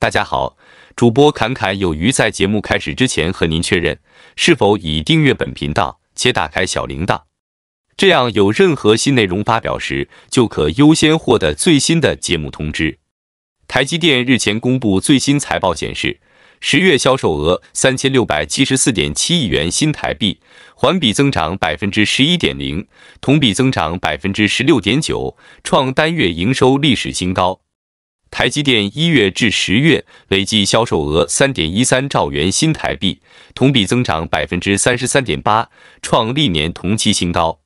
大家好，主播侃侃有余在节目开始之前和您确认，是否已订阅本频道且打开小铃铛？这样有任何新内容发表时，就可优先获得最新的节目通知。台积电日前公布最新财报显示，十月销售额三千六百七十四点七亿元新台币，环比增长百分之十一点零，同比增长百分之十六点九，创单月营收历史新高。台积电一月至十月累计销售额三点一三兆元新台币，同比增长百分之三十三点八，创历年同期新高。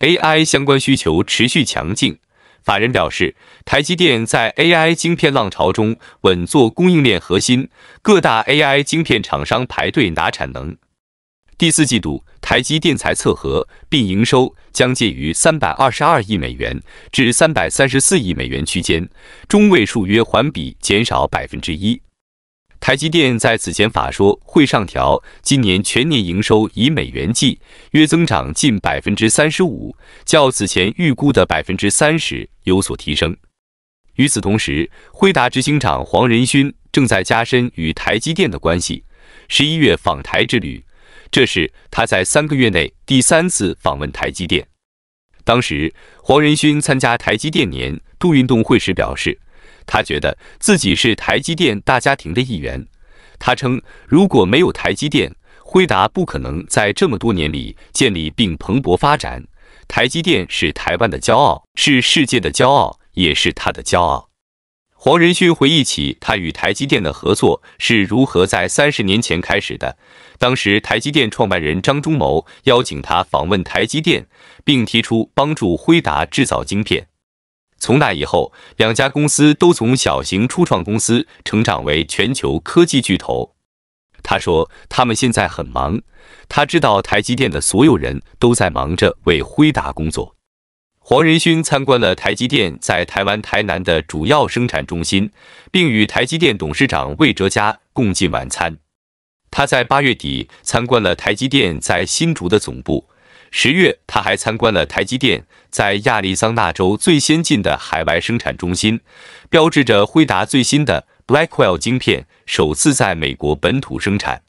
AI 相关需求持续强劲，法人表示，台积电在 AI 晶片浪潮中稳坐供应链核心，各大 AI 晶片厂商排队拿产能。第四季度台积电财测核并营收将介于三百二十二亿美元至三百三十四亿美元区间，中位数约环比减少百分之一。台积电在此前法说会上调今年全年营收，以美元计约增长近百分之三十五，较此前预估的百分之三十有所提升。与此同时，辉达执行长黄仁勋正在加深与台积电的关系，十一月访台之旅。这是他在三个月内第三次访问台积电。当时，黄仁勋参加台积电年度运动会时表示，他觉得自己是台积电大家庭的一员。他称，如果没有台积电，辉达不可能在这么多年里建立并蓬勃发展。台积电是台湾的骄傲，是世界的骄傲，也是他的骄傲。黄仁勋回忆起他与台积电的合作是如何在三十年前开始的。当时，台积电创办人张忠谋邀请他访问台积电，并提出帮助辉达制造晶片。从那以后，两家公司都从小型初创公司成长为全球科技巨头。他说：“他们现在很忙，他知道台积电的所有人都在忙着为辉达工作。”黄仁勋参观了台积电在台湾台南的主要生产中心，并与台积电董事长魏哲嘉共进晚餐。他在八月底参观了台积电在新竹的总部。十月，他还参观了台积电在亚利桑那州最先进的海外生产中心，标志着辉达最新的 Blackwell 晶片首次在美国本土生产。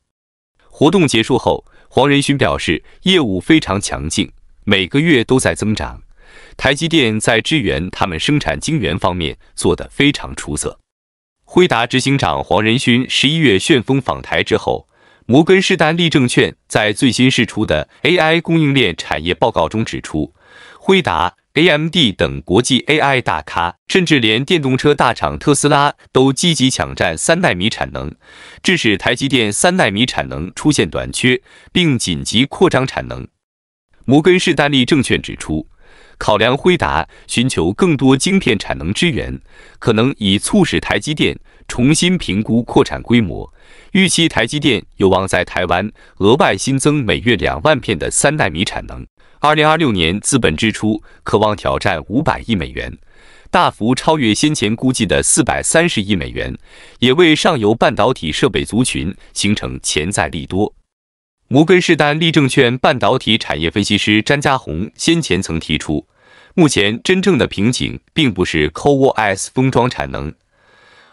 活动结束后，黄仁勋表示，业务非常强劲，每个月都在增长。台积电在支援他们生产晶圆方面做得非常出色。辉达执行长黄仁勋十一月旋风访台之后，摩根士丹利证券在最新释出的 AI 供应链产业报告中指出，辉达、AMD 等国际 AI 大咖，甚至连电动车大厂特斯拉都积极抢占三纳米产能，致使台积电三纳米产能出现短缺，并紧急扩张产能。摩根士丹利证券指出。考量辉达寻求更多晶片产能支援，可能已促使台积电重新评估扩产规模。预期台积电有望在台湾额外新增每月两万片的三代米产能。二零二六年资本支出可望挑战五百亿美元，大幅超越先前估计的四百三十亿美元，也为上游半导体设备族群形成潜在利多。摩根士丹利证券半导体产业分析师詹家宏先前曾提出，目前真正的瓶颈并不是 CoWoS 封装产能，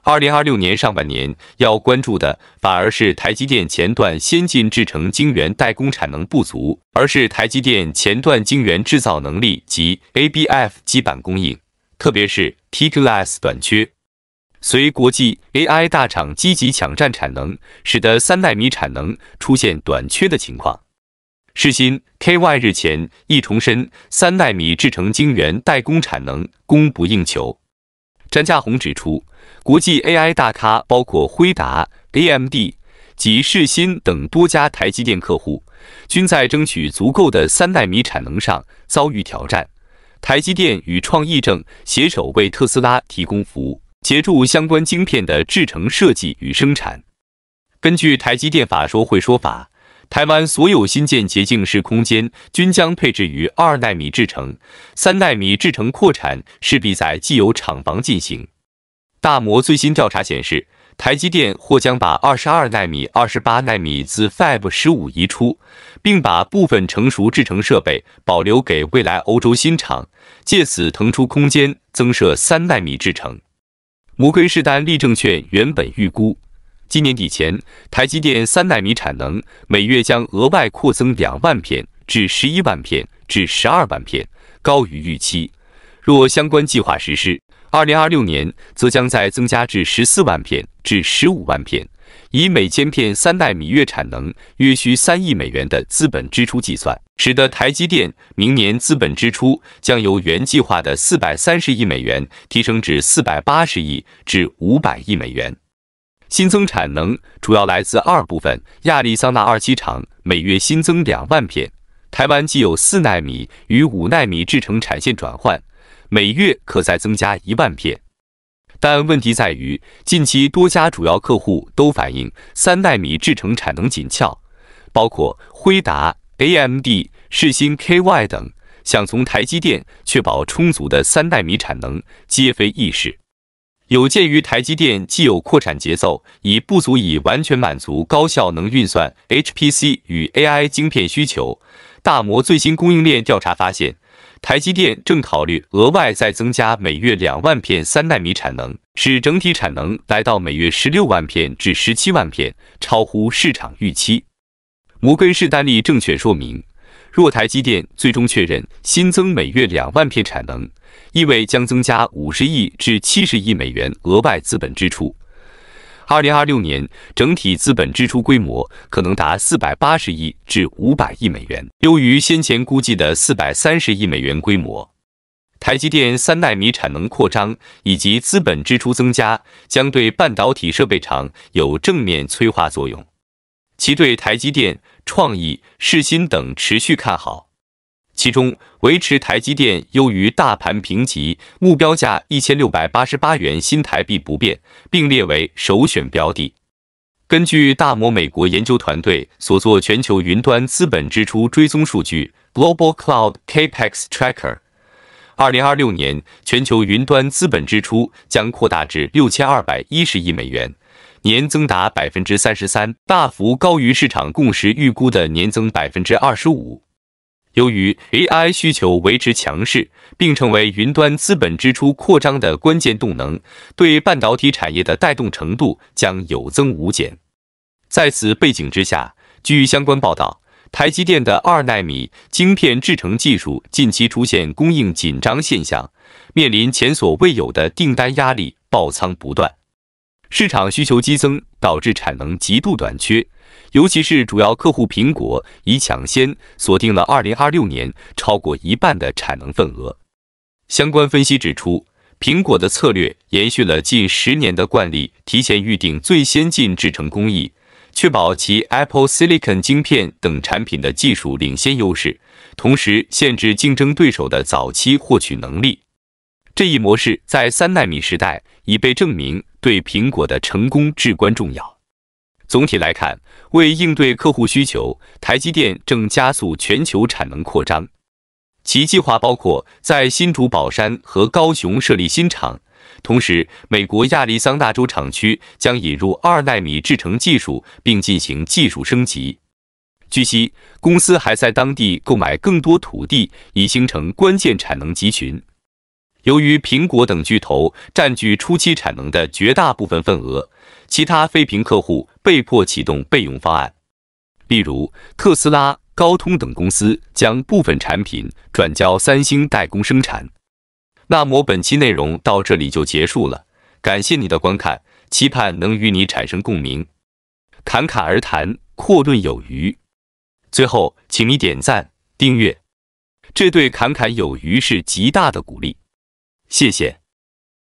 二零二六年上半年要关注的反而是台积电前段先进制程晶圆代工产能不足，而是台积电前段晶圆制造能力及 ABF 基板供应，特别是 TGLS 短缺。随国际 AI 大厂积极抢占产能，使得三纳米产能出现短缺的情况。世新 KY 日前亦重申，三纳米制成晶圆代工产能供不应求。詹家宏指出，国际 AI 大咖包括辉达、AMD 及世新等多家台积电客户，均在争取足够的三纳米产能上遭遇挑战。台积电与创意正携手为特斯拉提供服务。协助相关晶片的制程设计与生产。根据台积电法说会说法，台湾所有新建洁净室空间均将配置于二纳米制程，三纳米制程扩产势必在既有厂房进行。大摩最新调查显示，台积电或将把二十二纳米、二十八纳米自 Fab 十五移出，并把部分成熟制程设备保留给未来欧洲新厂，借此腾出空间增设三纳米制程。摩根士丹利证券原本预估，今年底前，台积电三纳米产能每月将额外扩增两万片至十一万片至十二万片，高于预期。若相关计划实施，二零二六年则将再增加至十四万片至十五万片。以每千片三纳米月产能约需三亿美元的资本支出计算，使得台积电明年资本支出将由原计划的四百三十亿美元提升至四百八十亿至五百亿美元。新增产能主要来自二部分：亚利桑那二期厂每月新增两万片，台湾既有四纳米与五纳米制程产线转换，每月可再增加一万片。但问题在于，近期多家主要客户都反映三纳米制程产能紧俏，包括辉达、AMD、世新 KY 等，想从台积电确保充足的三纳米产能，皆非易事。有鉴于台积电既有扩产节奏已不足以完全满足高效能运算 HPC 与 AI 晶片需求，大摩最新供应链调查发现。台积电正考虑额外再增加每月两万片三纳米产能，使整体产能来到每月十六万片至十七万片，超乎市场预期。摩根士丹利证券说明，若台积电最终确认新增每月两万片产能，意味将增加五十亿至七十亿美元额外资本支出。二零二六年整体资本支出规模可能达四百八十亿至五百亿美元，优于先前估计的四百三十亿美元规模。台积电三纳米产能扩张以及资本支出增加，将对半导体设备厂有正面催化作用，其对台积电、创意、士新等持续看好。其中维持台积电优于大盘评级，目标价一千六百八十八元新台币不变，并列为首选标的。根据大摩美国研究团队所做全球云端资本支出追踪数据 （Global Cloud Capex Tracker），二零二六年全球云端资本支出将扩大至六千二百一十亿美元，年增达百分之三十三，大幅高于市场共识预估的年增百分之二十五。由于 AI 需求维持强势，并成为云端资本支出扩张的关键动能，对半导体产业的带动程度将有增无减。在此背景之下，据相关报道，台积电的二纳米晶片制成技术近期出现供应紧张现象，面临前所未有的订单压力，爆仓不断，市场需求激增，导致产能极度短缺。尤其是主要客户苹果已抢先锁定了2026年超过一半的产能份额。相关分析指出，苹果的策略延续了近十年的惯例，提前预定最先进制程工艺，确保其 Apple Silicon 晶片等产品的技术领先优势，同时限制竞争对手的早期获取能力。这一模式在三纳米时代已被证明对苹果的成功至关重要。总体来看，为应对客户需求，台积电正加速全球产能扩张。其计划包括在新竹宝山和高雄设立新厂，同时美国亚利桑那州厂区将引入二纳米制程技术并进行技术升级。据悉，公司还在当地购买更多土地，以形成关键产能集群。由于苹果等巨头占据初期产能的绝大部分份额，其他非屏客户。被迫启动备用方案，例如特斯拉、高通等公司将部分产品转交三星代工生产。那么本期内容到这里就结束了，感谢你的观看，期盼能与你产生共鸣。侃侃而谈，阔论有余。最后，请你点赞、订阅，这对侃侃有余是极大的鼓励。谢谢。